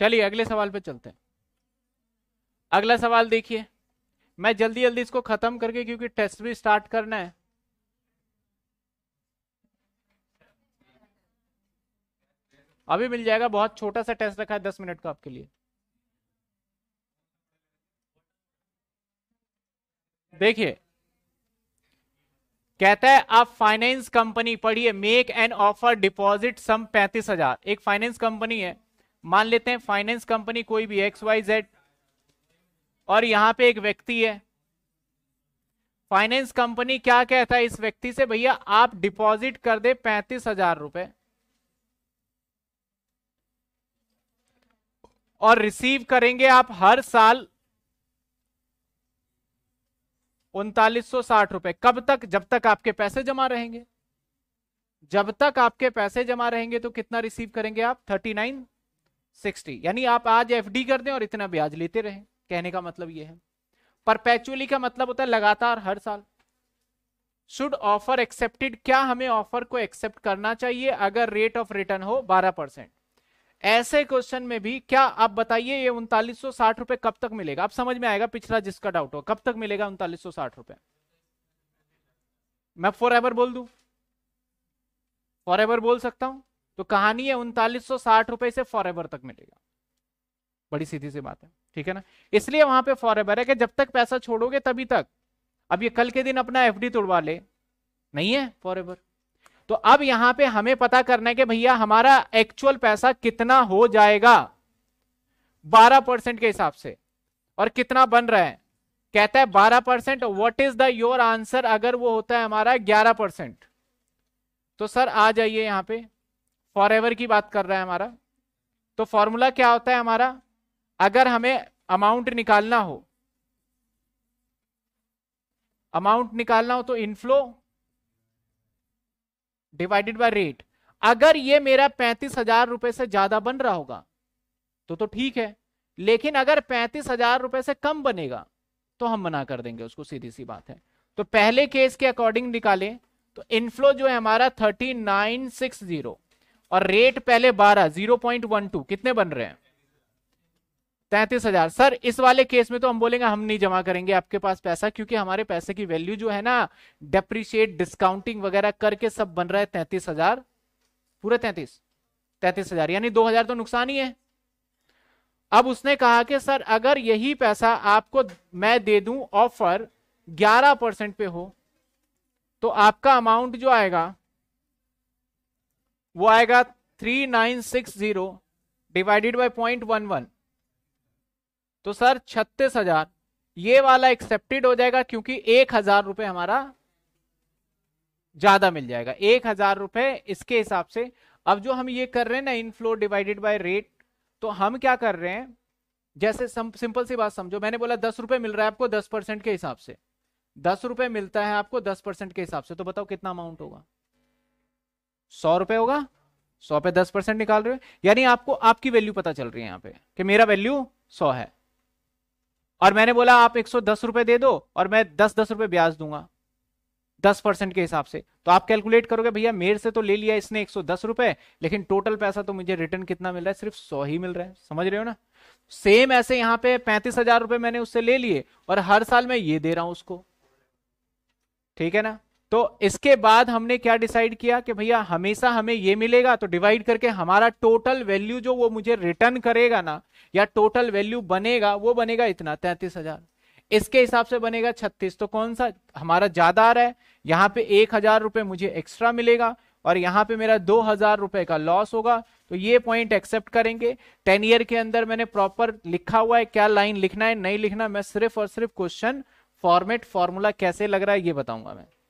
चलिए अगले सवाल पे चलते हैं अगला सवाल देखिए मैं जल्दी जल्दी इसको खत्म करके क्योंकि टेस्ट भी स्टार्ट करना है अभी मिल जाएगा बहुत छोटा सा टेस्ट रखा है दस मिनट का आपके लिए देखिए कहता है आप फाइनेंस कंपनी पढ़िए make an offer deposit sum पैंतीस हजार एक फाइनेंस कंपनी है मान लेते हैं फाइनेंस कंपनी कोई भी एक्स वाई जेड और यहां पे एक व्यक्ति है फाइनेंस कंपनी क्या कहता है इस व्यक्ति से भैया आप डिपॉजिट कर दे पैंतीस हजार रुपए और रिसीव करेंगे आप हर साल उनतालीस सौ साठ रुपए कब तक जब तक आपके पैसे जमा रहेंगे जब तक आपके पैसे जमा रहेंगे तो कितना रिसीव करेंगे आप थर्टी नाइन सिक्सटी यानी आप आज एफडी कर दें और इतना ब्याज लेते रहे कहने का मतलब यह है परपैचुअली का मतलब होता है लगातार हर साल शुड ऑफर एक्सेप्टेड क्या हमें ऑफर को एक्सेप्ट करना चाहिए अगर रेट ऑफ रिटर्न हो 12 परसेंट ऐसे क्वेश्चन में भी क्या आप बताइए ये उनतालीस सौ साठ रुपए कब तक मिलेगा आप समझ में आएगा पिछला जिसका डाउट हो कब तक मिलेगा उनतालीस सौ साठ रुपए मैं फॉर एवर बोल दू फॉर एवर बोल सकता हूं तो कहानी है उनतालीस सौ साठ रुपए से फॉर एवर तक मिलेगा बड़ी सीधी सी बात है ठीक है ना इसलिए वहां पे फॉर एवर है कि जब तक पैसा छोड़ोगे तभी तक अब ये कल के दिन अपना एफ तोड़वा ले नहीं है फॉर एवर तो अब यहां पे हमें पता करना है कि भैया हमारा एक्चुअल पैसा कितना हो जाएगा बारह परसेंट के हिसाब से और कितना बन रहा है कहता है बारह percent what is the your answer अगर वो होता है हमारा ग्यारह परसेंट तो सर आ जाइए यहाँ पे फॉर एवर की बात कर रहा है हमारा तो फॉर्मूला क्या होता है हमारा अगर हमें अमाउंट निकालना हो अमाउंट निकालना हो तो इनफ्लो डिवाइडेड बाय रेट अगर ये मेरा पैंतीस हजार रुपए से ज्यादा बन रहा होगा तो तो ठीक है लेकिन अगर पैंतीस हजार रुपए से कम बनेगा तो हम मना कर देंगे उसको सीधी सी बात है तो पहले केस के अकॉर्डिंग निकालें तो इनफ्लो जो है हमारा थर्टी नाइन सिक्स जीरो और रेट पहले बारह जीरो पॉइंट वन टू कितने बन रहे हैं तैतीस हजार सर इस वाले केस में तो हम बोलेंगे हम नहीं जमा करेंगे आपके पास पैसा क्योंकि हमारे पैसे की वैल्यू जो है ना डेप्रिशिएट डिस्काउंटिंग वगैरह करके सब बन रहा है तैतीस हजार पूरे तैतीस तैतीस हजार यानी दो हजार तो नुकसान ही है अब उसने कहा कि सर अगर यही पैसा आपको मैं दे दू ऑफर ग्यारह परसेंट पे हो तो आपका अमाउंट जो आएगा वो आएगा three nine six zero divided by point one one तो सर छत्तीस हजार ये वाला एक्सेप्टेड हो जाएगा क्योंकि एक हजार रुपये हमारा ज्यादा मिल जाएगा एक हजार रुपये इसके हिसाब से अब जो हम ये कर रहे हैं ना इनफ्लो डिवाइडेड बाय रेट तो हम क्या कर रहे हैं जैसे सिंपल सी बात समझो मैंने बोला दस रुपये मिल रहा है आपको दस परसेंट के हिसाब से दस रुपये मिलता है आपको दस परसेंट के हिसाब से तो बताओ कितना अमाउंट होगा सौ रुपए होगा सौ पे दस परसेंट निकाल रहे हो यानी आपको आपकी वैल्यू पता चल रही है यहां पे कि मेरा वैल्यू सौ है और मैंने बोला आप एक सौ दस रुपए दे दो और मैं दस दस रुपए ब्याज दूंगा दस परसेंट के हिसाब से तो आप कैलकुलेट करोगे भैया मेरे से तो ले लिया इसने एक सौ दस रुपए लेकिन टोटल पैसा तो मुझे रिटर्न कितना मिल रहा है सिर्फ सौ ही मिल रहा है समझ रहे हो ना सेम ऐसे यहां पे पैंतीस हजार रुपए मैंने उससे ले लिए और हर साल मैं ये दे रहा हूं उसको ठीक है ना तो इसके बाद हमने क्या डिसाइड किया कि भैया हमेशा हमें ये मिलेगा तो डिवाइड करके हमारा टोटल वैल्यू जो वो मुझे रिटर्न करेगा ना या टोटल वैल्यू बनेगा वो बनेगा इतना तैतीस हजार इसके हिसाब से बनेगा छत्तीस तो कौन सा हमारा ज्यादा आ रहा है यहाँ पे एक हजार रुपए मुझे एक्स्ट्रा मिलेगा और यहाँ पे मेरा दो हजार रुपए का लॉस होगा तो ये पॉइंट एक्सेप्ट करेंगे टेन ईयर के अंदर मैंने प्रॉपर लिखा हुआ है क्या लाइन लिखना है नहीं लिखना मैं सिर्फ और सिर्फ क्वेश्चन फॉर्मेट फॉर्मूला कैसे लग रहा है ये बताऊंगा मैं